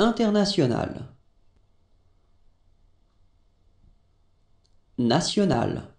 international national